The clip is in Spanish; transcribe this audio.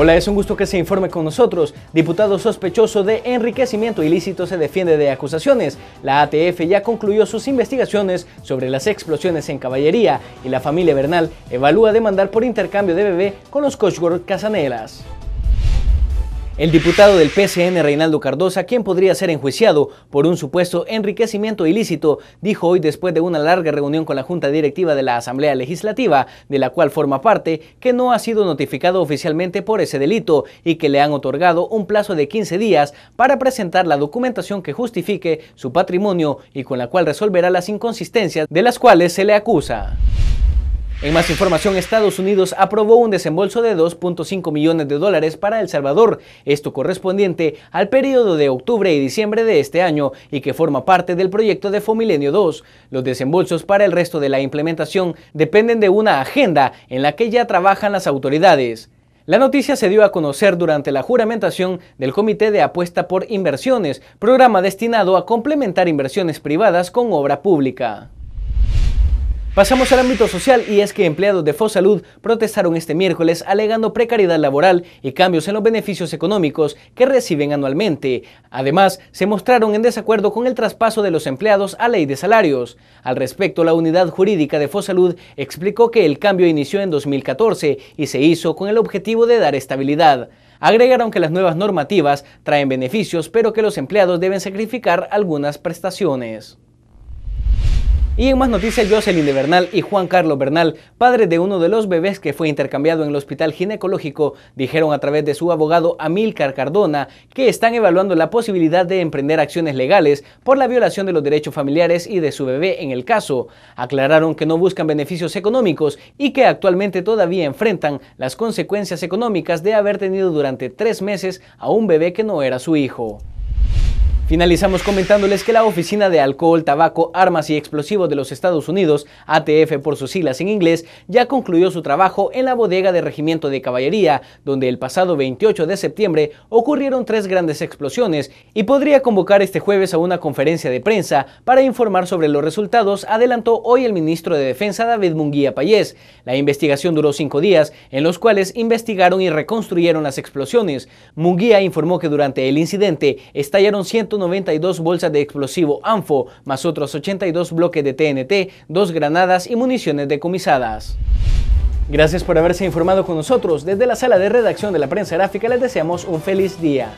Hola, es un gusto que se informe con nosotros. Diputado sospechoso de enriquecimiento ilícito se defiende de acusaciones. La ATF ya concluyó sus investigaciones sobre las explosiones en caballería y la familia Bernal evalúa demandar por intercambio de bebé con los Cosworth Casanelas. El diputado del PCN Reinaldo Cardosa, quien podría ser enjuiciado por un supuesto enriquecimiento ilícito, dijo hoy después de una larga reunión con la Junta Directiva de la Asamblea Legislativa, de la cual forma parte, que no ha sido notificado oficialmente por ese delito y que le han otorgado un plazo de 15 días para presentar la documentación que justifique su patrimonio y con la cual resolverá las inconsistencias de las cuales se le acusa. En más información, Estados Unidos aprobó un desembolso de 2.5 millones de dólares para El Salvador, esto correspondiente al periodo de octubre y diciembre de este año y que forma parte del proyecto de Fomilenio 2. Los desembolsos para el resto de la implementación dependen de una agenda en la que ya trabajan las autoridades. La noticia se dio a conocer durante la juramentación del Comité de Apuesta por Inversiones, programa destinado a complementar inversiones privadas con obra pública. Pasamos al ámbito social y es que empleados de Fosalud protestaron este miércoles alegando precariedad laboral y cambios en los beneficios económicos que reciben anualmente. Además, se mostraron en desacuerdo con el traspaso de los empleados a ley de salarios. Al respecto, la unidad jurídica de Fosalud explicó que el cambio inició en 2014 y se hizo con el objetivo de dar estabilidad. Agregaron que las nuevas normativas traen beneficios, pero que los empleados deben sacrificar algunas prestaciones. Y en más noticias, Jocelyn de Bernal y Juan Carlos Bernal, padre de uno de los bebés que fue intercambiado en el hospital ginecológico, dijeron a través de su abogado Amílcar Cardona que están evaluando la posibilidad de emprender acciones legales por la violación de los derechos familiares y de su bebé en el caso. Aclararon que no buscan beneficios económicos y que actualmente todavía enfrentan las consecuencias económicas de haber tenido durante tres meses a un bebé que no era su hijo. Finalizamos comentándoles que la Oficina de Alcohol, Tabaco, Armas y Explosivos de los Estados Unidos, ATF por sus siglas en inglés, ya concluyó su trabajo en la bodega de Regimiento de Caballería, donde el pasado 28 de septiembre ocurrieron tres grandes explosiones y podría convocar este jueves a una conferencia de prensa para informar sobre los resultados, adelantó hoy el ministro de Defensa David Munguía Payés. La investigación duró cinco días, en los cuales investigaron y reconstruyeron las explosiones. Munguía informó que durante el incidente estallaron cientos 92 bolsas de explosivo ANFO, más otros 82 bloques de TNT, dos granadas y municiones decomisadas. Gracias por haberse informado con nosotros. Desde la sala de redacción de la prensa gráfica les deseamos un feliz día.